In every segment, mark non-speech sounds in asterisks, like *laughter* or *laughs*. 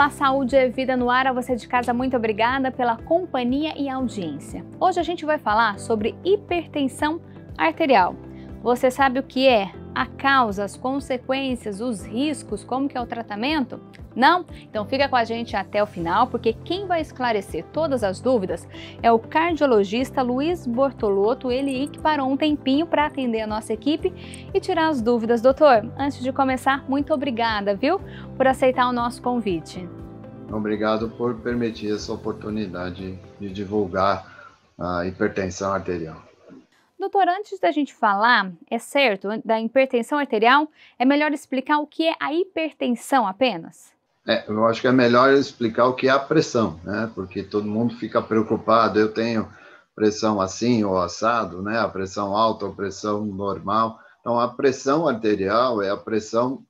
Olá, Saúde é Vida no Ar. A você de casa, muito obrigada pela companhia e audiência. Hoje a gente vai falar sobre hipertensão arterial. Você sabe o que é? A causa, as consequências, os riscos, como que é o tratamento? Não? Então fica com a gente até o final, porque quem vai esclarecer todas as dúvidas é o cardiologista Luiz Bortoloto, ele que parou um tempinho para atender a nossa equipe e tirar as dúvidas. Doutor, antes de começar, muito obrigada, viu, por aceitar o nosso convite. Obrigado por permitir essa oportunidade de divulgar a hipertensão arterial. Doutor, antes da gente falar, é certo, da hipertensão arterial, é melhor explicar o que é a hipertensão apenas? É, eu acho que é melhor explicar o que é a pressão, né? Porque todo mundo fica preocupado. Eu tenho pressão assim ou assado, né? A pressão alta ou pressão normal. Então, a pressão arterial é a pressão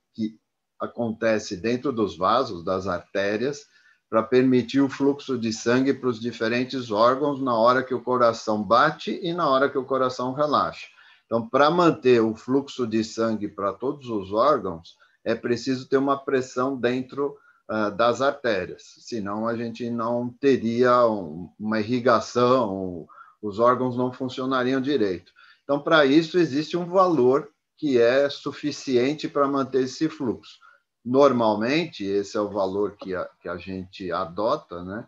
acontece dentro dos vasos, das artérias, para permitir o fluxo de sangue para os diferentes órgãos na hora que o coração bate e na hora que o coração relaxa. Então, para manter o fluxo de sangue para todos os órgãos, é preciso ter uma pressão dentro uh, das artérias, senão a gente não teria um, uma irrigação, um, os órgãos não funcionariam direito. Então, para isso, existe um valor que é suficiente para manter esse fluxo normalmente, esse é o valor que a, que a gente adota, né?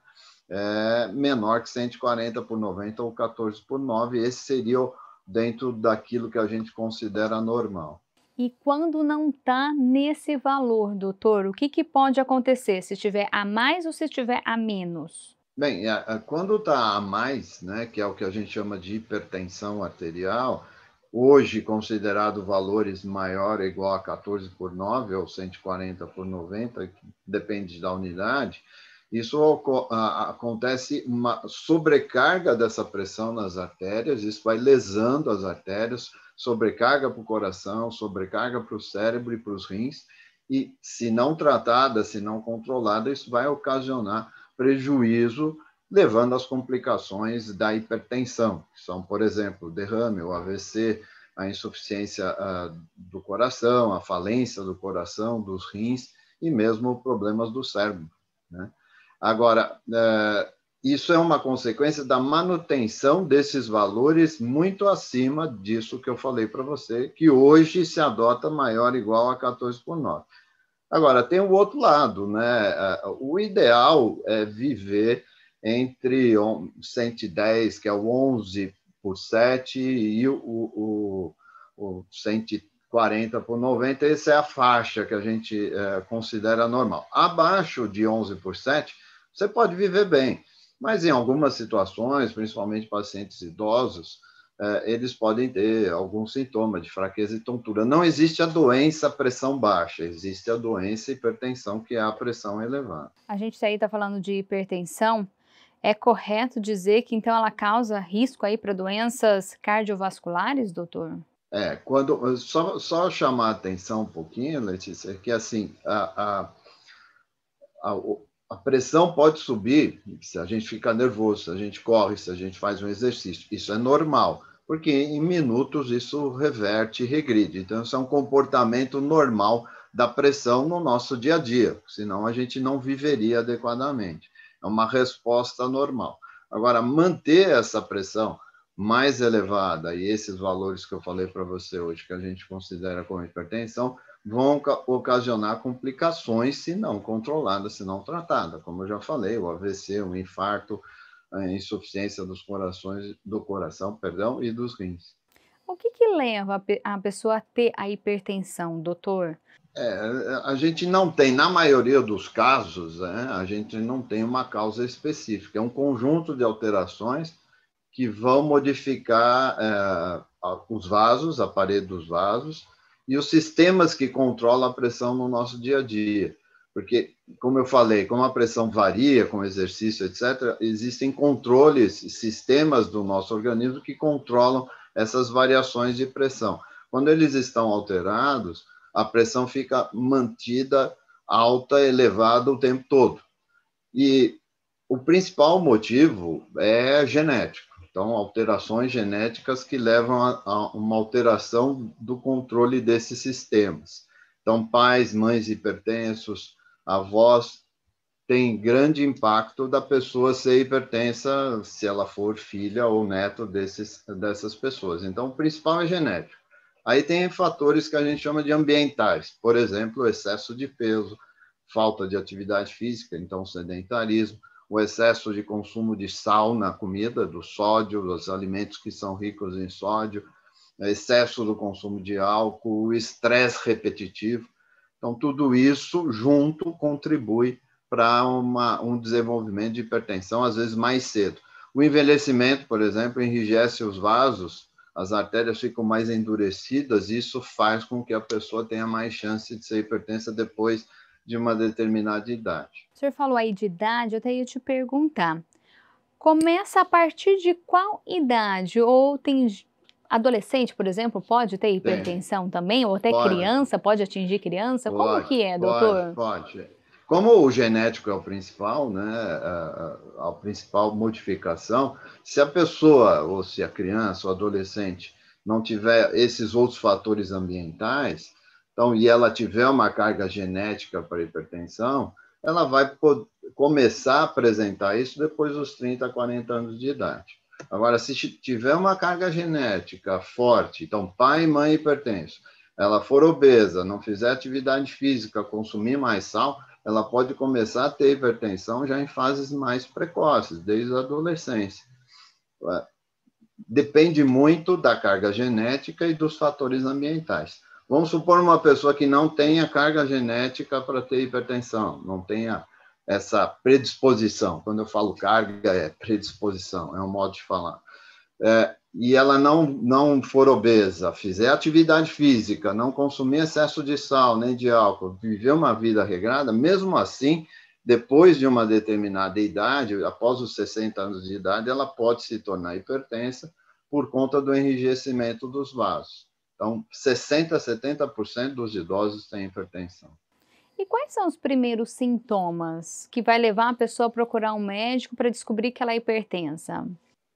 É menor que 140 por 90 ou 14 por 9, esse seria dentro daquilo que a gente considera normal. E quando não está nesse valor, doutor, o que, que pode acontecer se tiver a mais ou se tiver a menos? Bem, é, é, quando está a mais, né, que é o que a gente chama de hipertensão arterial, hoje considerado valores maior ou igual a 14 por 9 ou 140 por 90, depende da unidade, isso acontece uma sobrecarga dessa pressão nas artérias, isso vai lesando as artérias, sobrecarga para o coração, sobrecarga para o cérebro e para os rins, e se não tratada, se não controlada, isso vai ocasionar prejuízo levando às complicações da hipertensão, que são, por exemplo, o derrame, o AVC, a insuficiência ah, do coração, a falência do coração, dos rins e mesmo problemas do cérebro. Né? Agora, eh, isso é uma consequência da manutenção desses valores muito acima disso que eu falei para você, que hoje se adota maior ou igual a 14 por 9. Agora, tem o outro lado, né? Eh, o ideal é viver entre 110, que é o 11 por 7, e o, o, o 140 por 90. Essa é a faixa que a gente é, considera normal. Abaixo de 11 por 7, você pode viver bem, mas em algumas situações, principalmente pacientes idosos, é, eles podem ter algum sintoma de fraqueza e tontura. Não existe a doença pressão baixa, existe a doença hipertensão, que é a pressão elevada. A gente aí está falando de hipertensão, é correto dizer que então ela causa risco aí para doenças cardiovasculares, doutor? É, quando só, só chamar a atenção um pouquinho, Letícia, é que assim a, a, a, a pressão pode subir se a gente fica nervoso, se a gente corre, se a gente faz um exercício. Isso é normal porque em minutos isso reverte e regride. Então, isso é um comportamento normal da pressão no nosso dia a dia, senão a gente não viveria adequadamente é uma resposta normal. Agora, manter essa pressão mais elevada e esses valores que eu falei para você hoje, que a gente considera como hipertensão, vão ocasionar complicações se não controlada, se não tratada. Como eu já falei, o AVC, um infarto, a insuficiência dos corações, do coração, perdão, e dos rins. O que, que leva a pessoa a ter a hipertensão, doutor? É, a gente não tem, na maioria dos casos, né, a gente não tem uma causa específica, é um conjunto de alterações que vão modificar é, os vasos, a parede dos vasos, e os sistemas que controlam a pressão no nosso dia a dia. Porque, como eu falei, como a pressão varia com exercício, etc., existem controles, sistemas do nosso organismo que controlam essas variações de pressão. Quando eles estão alterados, a pressão fica mantida alta, elevada o tempo todo. E o principal motivo é genético. Então, alterações genéticas que levam a, a uma alteração do controle desses sistemas. Então, pais, mães hipertensos, avós tem grande impacto da pessoa ser hipertensa se ela for filha ou neto desses, dessas pessoas. Então, o principal é genético. Aí tem fatores que a gente chama de ambientais, por exemplo, o excesso de peso, falta de atividade física, então sedentarismo, o excesso de consumo de sal na comida, do sódio, dos alimentos que são ricos em sódio, excesso do consumo de álcool, estresse repetitivo. Então, tudo isso junto contribui para um desenvolvimento de hipertensão, às vezes mais cedo. O envelhecimento, por exemplo, enrijece os vasos as artérias ficam mais endurecidas, isso faz com que a pessoa tenha mais chance de ser hipertensa depois de uma determinada idade. O senhor falou aí de idade, eu até ia te perguntar. Começa a partir de qual idade? Ou tem adolescente, por exemplo, pode ter hipertensão tem. também? Ou até pode. criança, pode atingir criança? Pode, Como que é, doutor? Pode, pode. Como o genético é o principal, né, a, a, principal modificação, se a pessoa, ou se a criança ou adolescente não tiver esses outros fatores ambientais, então, e ela tiver uma carga genética para hipertensão, ela vai começar a apresentar isso depois dos 30, 40 anos de idade. Agora, se tiver uma carga genética forte, então pai e mãe hipertenso, ela for obesa, não fizer atividade física, consumir mais sal, ela pode começar a ter hipertensão já em fases mais precoces, desde a adolescência. É, depende muito da carga genética e dos fatores ambientais. Vamos supor uma pessoa que não tenha carga genética para ter hipertensão, não tenha essa predisposição. Quando eu falo carga, é predisposição, é um modo de falar. É, e ela não, não for obesa, fizer é atividade física, não consumir excesso de sal nem de álcool, viver uma vida regrada, mesmo assim, depois de uma determinada idade, após os 60 anos de idade, ela pode se tornar hipertensa por conta do enrijecimento dos vasos. Então, 60% a 70% dos idosos têm hipertensão. E quais são os primeiros sintomas que vai levar a pessoa a procurar um médico para descobrir que ela é hipertensa?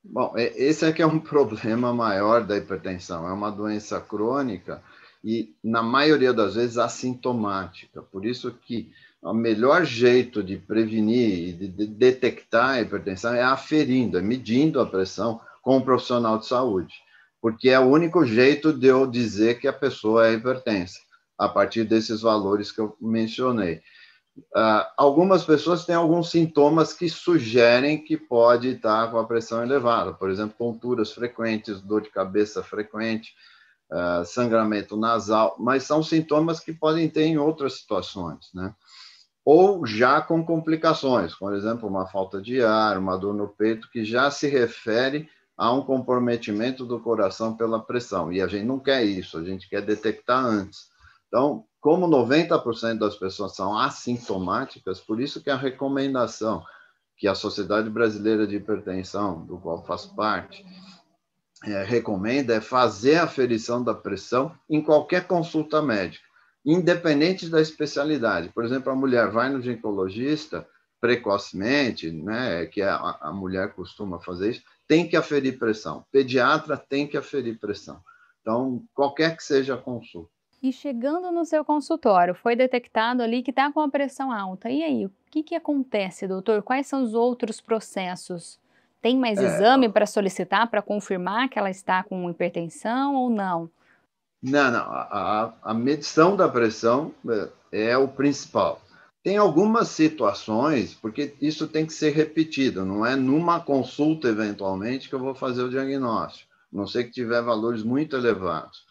Bom, é, esse é que é um *laughs* problema maior da hipertensão. É uma doença crônica e, na maioria das vezes, assintomática. Por isso que o melhor jeito de prevenir e de detectar a hipertensão é aferindo, é medindo a pressão com o um profissional de saúde. Porque é o único jeito de eu dizer que a pessoa é hipertensa, a partir desses valores que eu mencionei. Ah, algumas pessoas têm alguns sintomas que sugerem que pode estar com a pressão elevada, por exemplo, tonturas frequentes, dor de cabeça frequente, uh, sangramento nasal, mas são sintomas que podem ter em outras situações, né? Ou já com complicações, por exemplo, uma falta de ar, uma dor no peito, que já se refere a um comprometimento do coração pela pressão. E a gente não quer isso, a gente quer detectar antes. Então, como 90% das pessoas são assintomáticas, por isso que a recomendação que a Sociedade Brasileira de Hipertensão, do qual faço parte, é, recomenda é fazer a aferição da pressão em qualquer consulta médica, independente da especialidade. Por exemplo, a mulher vai no ginecologista precocemente, né, que é a, a mulher costuma fazer isso, tem que aferir pressão. Pediatra tem que aferir pressão. Então, qualquer que seja a consulta e chegando no seu consultório foi detectado ali que está com a pressão alta. E aí, o que, que acontece, doutor? Quais são os outros processos? Tem mais é... exame para solicitar, para confirmar que ela está com hipertensão ou não? Não, não. A, a, a medição da pressão é, é o principal. Tem algumas situações, porque isso tem que ser repetido, não é numa consulta, eventualmente, que eu vou fazer o diagnóstico, a não ser que tiver valores muito elevados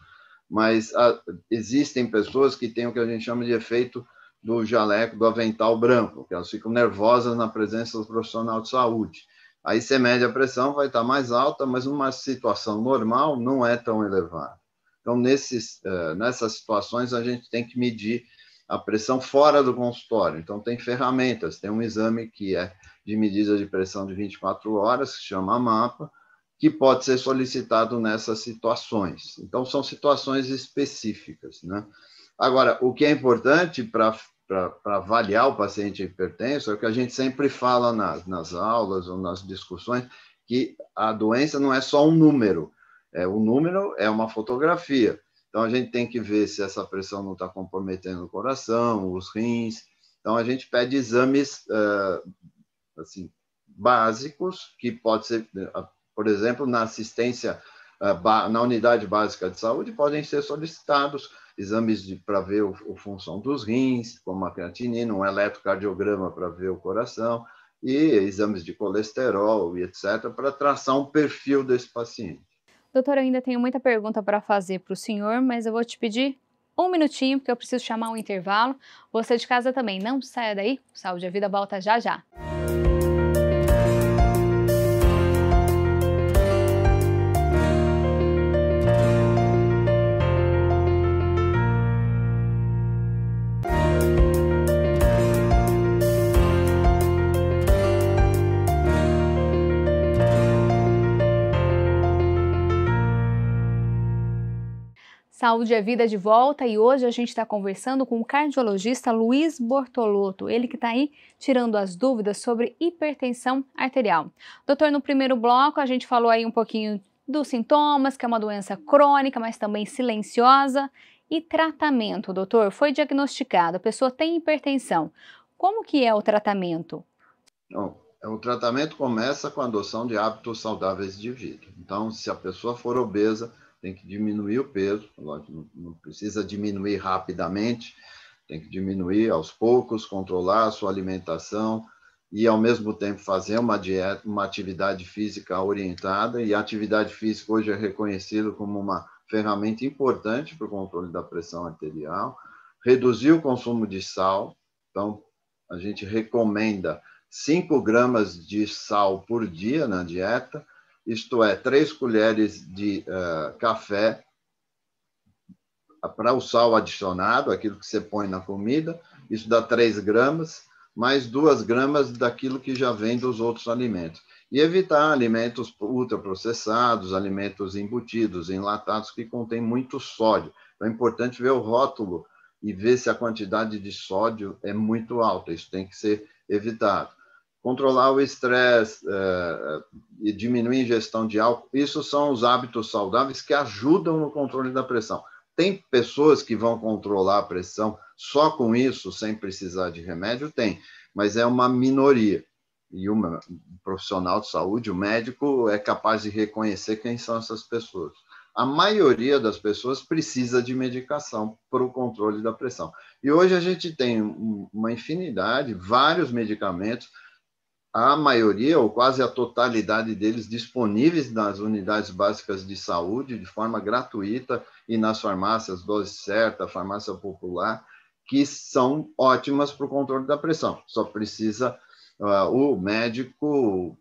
mas a, ah, existem pessoas que têm o que a gente chama de efeito do jaleco, do avental branco, que elas ficam nervosas na presença do profissional de saúde. Aí você mede a pressão, vai estar mais alta, mas numa situação normal não é tão elevada. Então, nesses, eh, nessas situações, a gente tem que medir a pressão fora do consultório. Então, tem ferramentas, tem um exame que é de medida de pressão de 24 horas, que se chama MAPA, que pode ser solicitado nessas situações. Então, são situações específicas. Né? Agora, o que é importante para avaliar o paciente hipertenso é o que a gente sempre fala nas, nas aulas ou nas discussões, que a doença não é só um número, é, o número é uma fotografia. Então, a gente tem que ver se essa pressão não está comprometendo o coração, os rins. Então, a gente pede exames eh, assim, básicos, que pode ser eh, por exemplo, na assistência ah, na unidade básica de saúde, podem ser solicitados exames para ver o, função dos rins, como a creatinina, um eletrocardiograma para ver o coração, e exames de colesterol e etc., para traçar um perfil desse paciente. Doutor, eu ainda tenho muita pergunta para fazer para o senhor, mas eu vou te pedir um minutinho, porque eu preciso chamar um intervalo. Você de casa também, não saia daí. Saúde e Vida volta já já. Saúde é Vida de volta e hoje a gente está conversando com o cardiologista Luiz Bortolotto, ele que está aí tirando as dúvidas sobre hipertensão arterial. Doutor, no primeiro bloco a gente falou aí um pouquinho dos sintomas, que é uma doença crônica, mas também silenciosa. E tratamento, doutor? Foi diagnosticado, a pessoa tem hipertensão. Como que é o tratamento? É, o tratamento começa com a adoção de hábitos saudáveis de vida. Então, se a pessoa for obesa, tem que diminuir o peso, não precisa diminuir rapidamente, tem que diminuir aos poucos, controlar a sua alimentação e, ao mesmo tempo, fazer uma dieta, uma atividade física orientada. E a atividade física hoje é reconhecida como uma ferramenta importante para o controle da pressão arterial. Reduzir o consumo de sal, então, a gente recomenda 5 gramas de sal por dia na dieta isto é, três colheres de uh, café para o sal adicionado, aquilo que você põe na comida, isso dá 3 gramas, mais 2 gramas daquilo que já vem dos outros alimentos. E evitar alimentos ultraprocessados, alimentos embutidos, enlatados, que contêm muito sódio. Então, é importante ver o rótulo e ver se a quantidade de sódio é muito alta. Isso tem que ser evitado controlar o estresse uh, e diminuir a ingestão de álcool, isso são os hábitos saudáveis que ajudam no controle da pressão. Tem pessoas que vão controlar a pressão só com isso, sem precisar de remédio? Tem, mas é uma minoria. E um profissional de saúde, o um médico, é capaz de reconhecer quem são essas pessoas. A maioria das pessoas precisa de medicação para o controle da pressão. E hoje a gente tem uma infinidade, vários medicamentos a maioria ou quase a totalidade deles disponíveis nas unidades básicas de saúde de forma gratuita e nas farmácias dose certa, farmácia popular, que são ótimas para o controle da pressão. Só precisa uh, o médico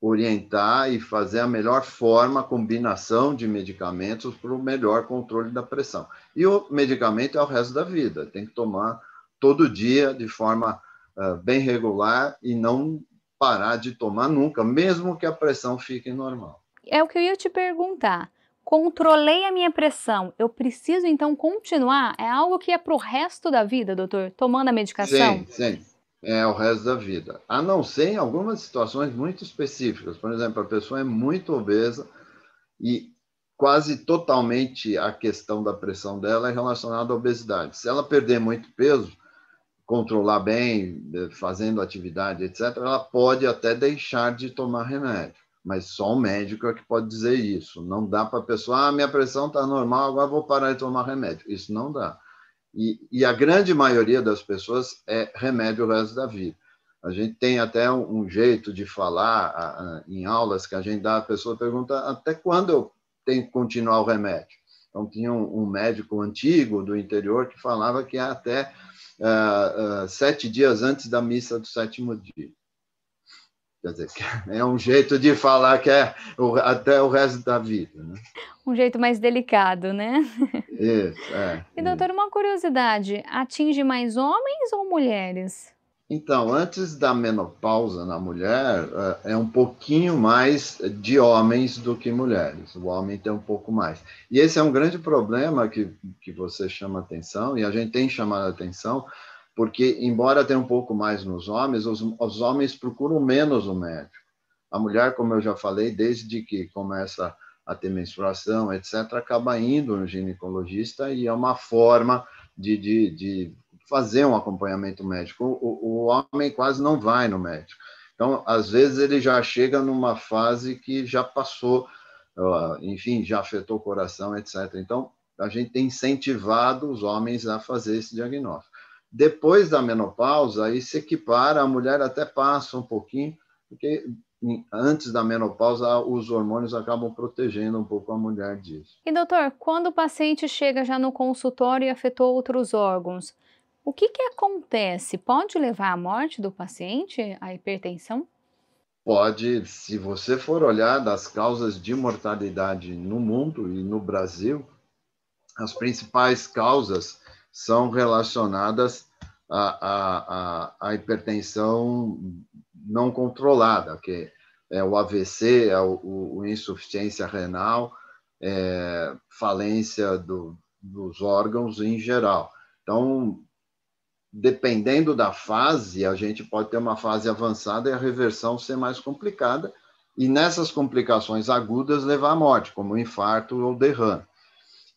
orientar e fazer a melhor forma, combinação de medicamentos para o melhor controle da pressão. E o medicamento é o resto da vida, tem que tomar todo dia de forma uh, bem regular e não parar de tomar nunca, mesmo que a pressão fique normal. É o que eu ia te perguntar. Controlei a minha pressão, eu preciso então continuar? É algo que é para o resto da vida, doutor? Tomando a medicação? Sim, sim. É o resto da vida. A não ser em algumas situações muito específicas. Por exemplo, a pessoa é muito obesa e quase totalmente a questão da pressão dela é relacionada à obesidade. Se ela perder muito peso, controlar bem, eh, fazendo atividade, etc., ela pode até deixar de tomar remédio. Mas só o médico é que pode dizer isso. Não dá para a pessoa, ah, minha pressão está normal, agora vou parar de tomar remédio. Isso não dá. E, e, a grande maioria das pessoas é remédio o resto da vida. A gente tem até um, um jeito de falar a, a, em aulas que a gente dá, a pessoa pergunta até quando eu tenho que continuar o remédio. Então, tinha um, um médico antigo do interior que falava que até uh, uh, sete dias antes da missa do sétimo dia. Quer dizer, é um jeito de falar que é o, até o resto da vida. Né? Um jeito mais delicado, né? Isso, é. E, doutor, isso. uma curiosidade: atinge mais homens ou mulheres? Então, antes da menopausa na mulher, eh, é um pouquinho mais de homens do que mulheres. O homem tem um pouco mais. E esse é um grande problema que, que você chama atenção, e a gente tem chamado atenção, porque, embora tenha um pouco mais nos homens, os, os homens procuram menos o médico. A mulher, como eu já falei, desde que começa a ter menstruação, etc., acaba indo no ginecologista e é uma forma de, de, de fazer um acompanhamento médico. O, o homem quase não vai no médico. Então, às vezes, ele já chega numa fase que já passou, enfim, já afetou o coração, etc. Então, a gente tem incentivado os homens a fazer esse diagnóstico. Depois da menopausa, aí se equipara, a mulher até passa um pouquinho, porque antes da menopausa, os hormônios acabam protegendo um pouco a mulher disso. E doutor, quando o paciente chega já no consultório e afetou outros órgãos, o que, que acontece? Pode levar à morte do paciente a hipertensão? Pode, se você for olhar das causas de mortalidade no mundo e no Brasil, as principais causas são relacionadas à, à, à, à hipertensão não controlada, que é o AVC, é o, o insuficiência renal, é, falência do, dos órgãos em geral. Então, dependendo da fase, a gente pode ter uma fase avançada e a reversão ser mais complicada, e nessas complicações agudas levar à morte, como infarto ou derrame.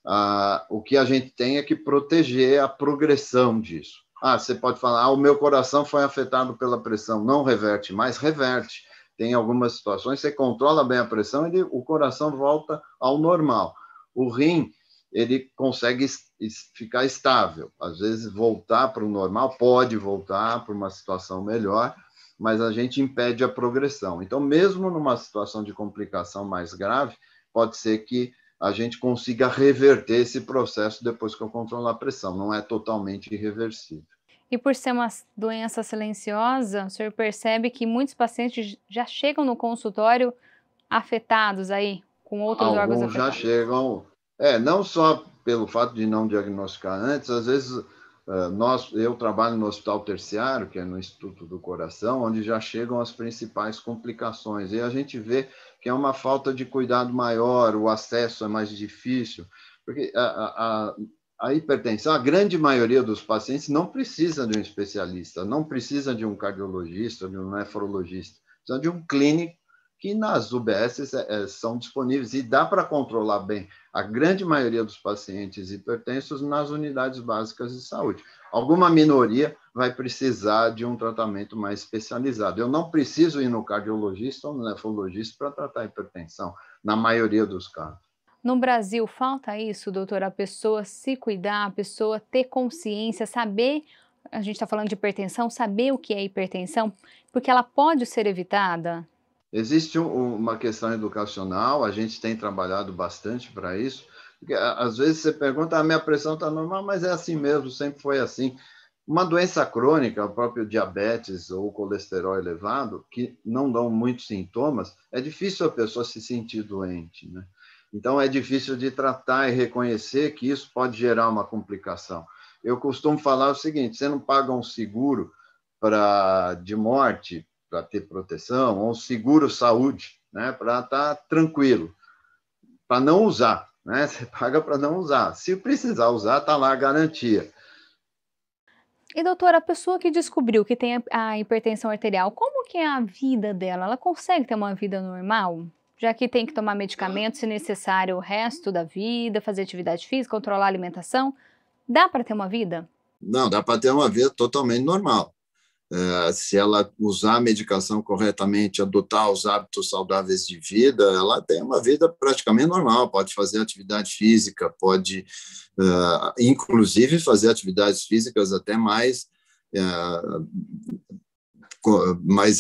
Ah, o que a gente tem é que proteger a progressão disso. Ah, você pode falar, ah, o meu coração foi afetado pela pressão. Não reverte, mas reverte. Tem algumas situações, você controla bem a pressão e o coração volta ao normal. O rim, ele consegue ficar estável. Às vezes, voltar para o normal, pode voltar para uma situação melhor, mas a gente impede a progressão. Então, mesmo numa situação de complicação mais grave, pode ser que a gente consiga reverter esse processo depois que eu controlar a pressão. Não é totalmente irreversível. E por ser uma doença silenciosa, o senhor percebe que muitos pacientes já chegam no consultório afetados aí, com outros Alguns órgãos afetados? já chegam é, não só pelo fato de não diagnosticar antes, às vezes é, nós, eu trabalho no hospital terciário, que é no Instituto do Coração, onde já chegam as principais complicações. E a gente vê que é uma falta de cuidado maior, o acesso é mais difícil, porque a, a, a hipertensão, a grande maioria dos pacientes não precisa de um especialista, não precisa de um cardiologista, de um nefrologista, precisa de um clínico que nas UBS é, é, são disponíveis e dá para controlar bem a grande maioria dos pacientes hipertensos nas unidades básicas de saúde. Alguma minoria vai precisar de um tratamento mais especializado. Eu não preciso ir no cardiologista ou no nefrologista para tratar hipertensão, na maioria dos casos. No Brasil, falta isso, doutor? A pessoa se cuidar, a pessoa ter consciência, saber a gente está falando de hipertensão, saber o que é hipertensão, porque ela pode ser evitada? Existe uma questão educacional, a gente tem trabalhado bastante para isso. Porque, às vezes você pergunta, a ah, minha pressão está normal, mas é assim mesmo, sempre foi assim. Uma doença crônica, o próprio diabetes ou colesterol elevado, que não dão muitos sintomas, é difícil a pessoa se sentir doente, né? Então, é difícil de tratar e reconhecer que isso pode gerar uma complicação. Eu costumo falar o seguinte: você não paga um seguro pra, de morte para ter proteção, ou seguro saúde, né, para estar tá tranquilo, para não usar, né? *laughs* Você paga para não usar. Se precisar usar, tá lá a garantia. E doutora, a pessoa que descobriu que tem a hipertensão arterial, como que é a vida dela? Ela consegue ter uma vida normal? Já que tem que tomar medicamento, se necessário, o resto da vida, fazer atividade física, controlar a alimentação, dá para ter uma vida? Não, dá para ter uma vida totalmente normal. É, se ela usar a medicação corretamente, adotar os hábitos saudáveis de vida, ela tem uma vida praticamente normal, pode fazer atividade física, pode, é, inclusive, fazer atividades físicas até mais, é, mais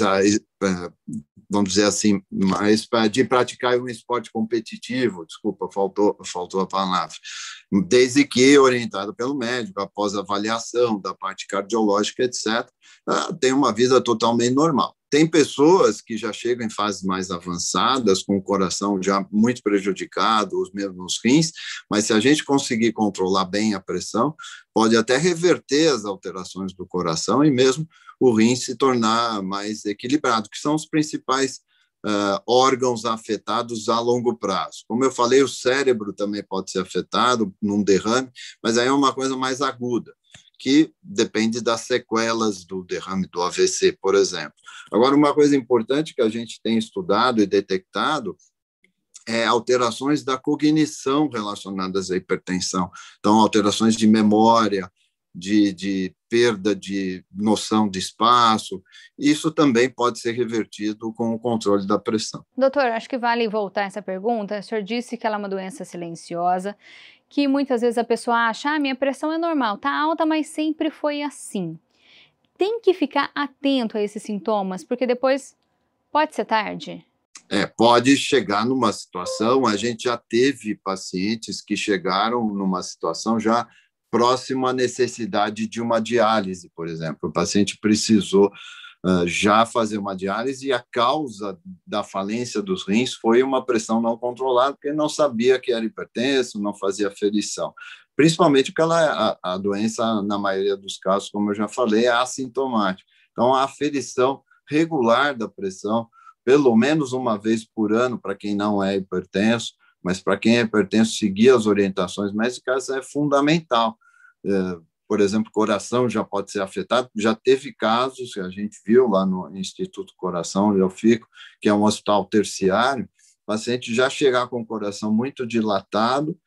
vamos dizer assim, mais de praticar um esporte competitivo, desculpa, faltou, faltou a palavra desde que orientado pelo médico, após avaliação da parte cardiológica, etc., ah, tem uma vida totalmente normal. Tem pessoas que já chegam em fases mais avançadas, com o coração já muito prejudicado, os mesmos rins, mas se a gente conseguir controlar bem a pressão, pode até reverter as alterações do coração e mesmo o rim se tornar mais equilibrado, que são os principais uh, órgãos afetados a longo prazo. Como eu falei, o cérebro também pode ser afetado num derrame, mas aí é uma coisa mais aguda, que depende das sequelas do derrame do AVC, por exemplo. Agora, uma coisa importante que a gente tem estudado e detectado é, alterações da cognição relacionadas à hipertensão. Então, alterações de memória, de, de perda de noção de espaço, isso também pode ser revertido com o controle da pressão. Doutor, acho que vale voltar essa pergunta. O senhor disse que ela é uma doença silenciosa, que muitas vezes a pessoa acha, ah, minha pressão é normal, tá alta, mas sempre foi assim. Tem que ficar atento a esses sintomas, porque depois pode ser tarde. É, pode chegar numa situação, a gente já teve pacientes que chegaram numa situação já próximo à necessidade de uma diálise, por exemplo. O paciente precisou ah, já fazer uma diálise e a causa da falência dos rins foi uma pressão não controlada, porque não sabia que era hipertenso, não fazia ferição. Principalmente porque ela, é a, a doença, na maioria dos casos, como eu já falei, é assintomática. Então, a ferição regular da pressão, pelo menos uma vez por ano, para quem não é hipertenso, mas para quem é pertence, seguir as orientações médicas é fundamental. É, por exemplo, coração já pode ser afetado, já teve casos que a gente viu lá no Instituto Coração, onde eu fico, que é um hospital terciário, paciente já chegar com o coração muito dilatado,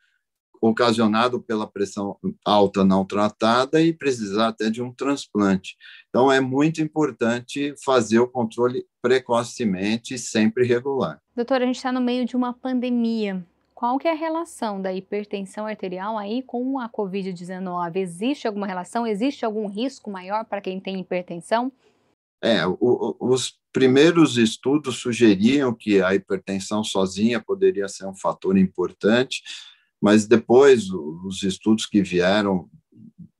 ocasionado pela pressão alta não tratada e precisar até de um transplante. Então, é muito importante fazer o controle precocemente e sempre regular. Doutor, a gente está no meio de uma pandemia. Qual que é a relação da hipertensão arterial aí com a COVID-19? Existe alguma relação? Existe algum risco maior para quem tem hipertensão? É, o, os primeiros estudos sugeriam que a hipertensão sozinha poderia ser um fator importante, mas depois os estudos que vieram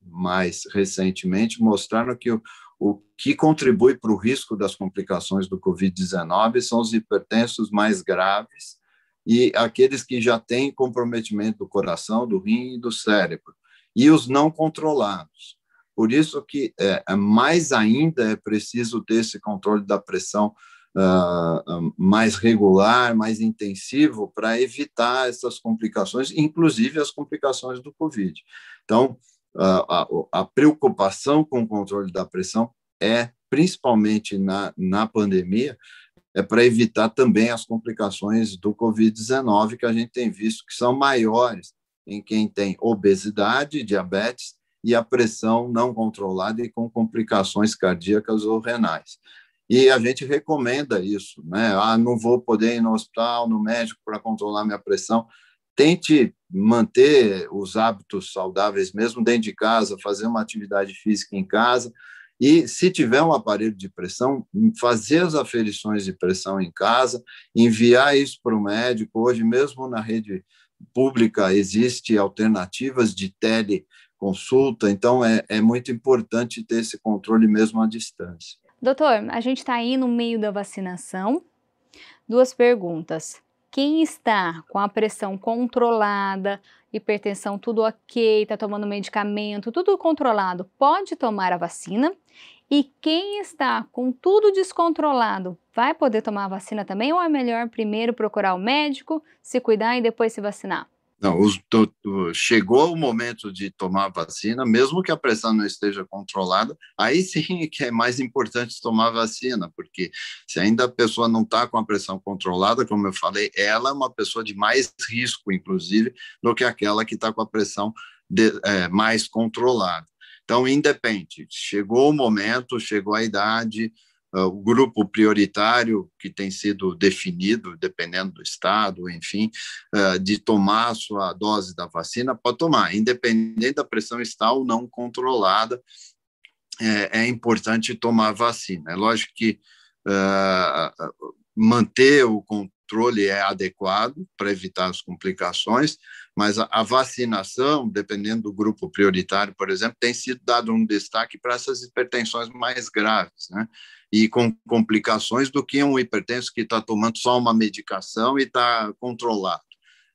mais recentemente mostraram que o, o que contribui para o risco das complicações do Covid-19 são os hipertensos mais graves e aqueles que já têm comprometimento do coração, do rim e do cérebro, e os não controlados. Por isso que é, é mais ainda é preciso ter esse controle da pressão uh, mais regular, mais intensivo, para evitar essas complicações, inclusive as complicações do COVID. Então, uh, a, a preocupação com o controle da pressão é principalmente na, na pandemia, é para evitar também as complicações do Covid-19, que a gente tem visto que são maiores em quem tem obesidade, diabetes e a pressão não controlada e com complicações cardíacas ou renais. E a gente recomenda isso, né? Ah, não vou poder ir no hospital, no médico para controlar minha pressão. Tente manter os hábitos saudáveis mesmo dentro de casa, fazer uma atividade física em casa, e se tiver um aparelho de pressão, hum, fazer as aferições de pressão em casa, enviar isso para o médico. Hoje mesmo na rede pública existe alternativas de teleconsulta, então é, é muito importante ter esse controle mesmo à distância. Doutor, a gente está aí no meio da vacinação. Duas perguntas. Quem está com a pressão controlada, hipertensão, tudo ok, está tomando medicamento, tudo controlado, pode tomar a vacina. E quem está com tudo descontrolado vai poder tomar a vacina também? Ou é melhor primeiro procurar o médico, se cuidar e depois se vacinar? Não, os, chegou o momento de tomar vacina, mesmo que a pressão não esteja controlada, aí *laughs* sim é que é mais importante tomar vacina, porque se ainda a pessoa não está com a pressão controlada, como eu falei, ela é uma pessoa de mais risco, inclusive, do que aquela que está com a pressão de, é, mais controlada. Então, independe, chegou o momento, chegou a idade, ah, o grupo prioritário que tem sido definido, dependendo do estado, enfim, ah, de tomar sua dose da vacina, pode tomar, independente da pressão estar ou não controlada, é, é importante tomar vacina. É lógico que ah, manter o controle é adequado para evitar as complicações, mas a vacinação, dependendo do grupo prioritário, por exemplo, tem sido dado um destaque para essas hipertensões mais graves, né? e com complicações do que um hipertenso que está tomando só uma medicação e está controlado.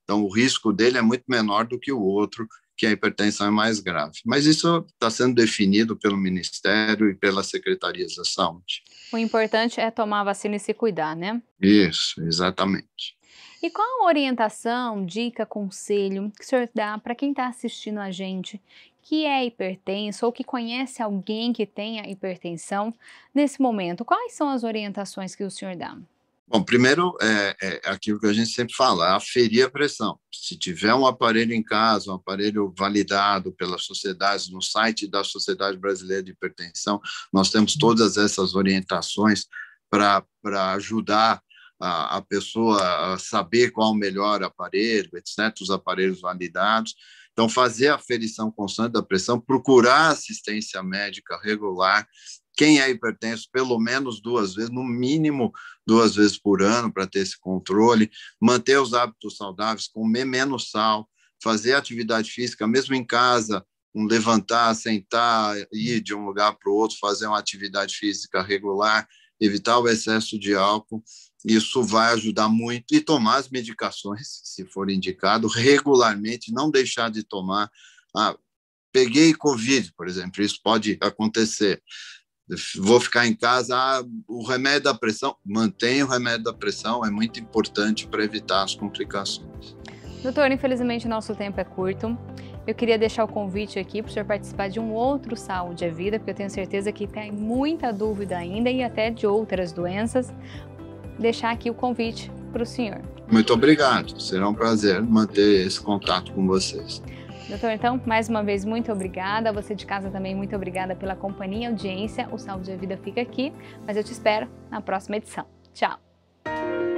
Então, o risco dele é muito menor do que o outro, que a hipertensão é mais grave. Mas isso está sendo definido pelo Ministério e pelas Secretarias da Saúde. O importante é tomar a vacina e se cuidar, né? Isso, exatamente. E qual a orientação, dica, conselho que o senhor dá para quem está assistindo a gente que é hipertenso ou que conhece alguém que tenha hipertensão nesse momento? Quais são as orientações que o senhor dá? Bom, primeiro é, é aquilo que a gente sempre fala, é aferir a pressão. Se tiver um aparelho em casa, um aparelho validado pelas sociedades, no site da Sociedade Brasileira de Hipertensão, nós temos uhum. todas essas orientações para ajudar a, a pessoa a saber qual o melhor aparelho, etc., os aparelhos validados. Então, fazer a aferição constante da pressão, procurar assistência médica regular, quem é hipertenso pelo menos duas vezes, no mínimo duas vezes por ano, para ter esse controle, manter os hábitos saudáveis, comer menos sal, fazer atividade física, mesmo em casa, um levantar, sentar, ir de um lugar para o outro, fazer uma atividade física regular, evitar o excesso de álcool isso vai ajudar muito e tomar as medicações, se for indicado, regularmente, não deixar de tomar. Ah, peguei Covid, por exemplo, isso pode acontecer. Vou ficar em casa, ah, o remédio da pressão, mantenha o remédio da pressão, é muito importante para evitar as complicações. Doutor, infelizmente nosso tempo é curto. Eu queria deixar o convite aqui para o senhor participar de um outro Saúde à é Vida, porque eu tenho certeza que tem muita dúvida ainda e até de outras doenças deixar aqui o convite para o senhor. Muito obrigado. Será um prazer manter esse contato com vocês. Doutor, então, mais uma vez, muito obrigada. Você de casa também, muito obrigada pela companhia e audiência. O Salve de Vida fica aqui, mas eu te espero na próxima edição. Tchau!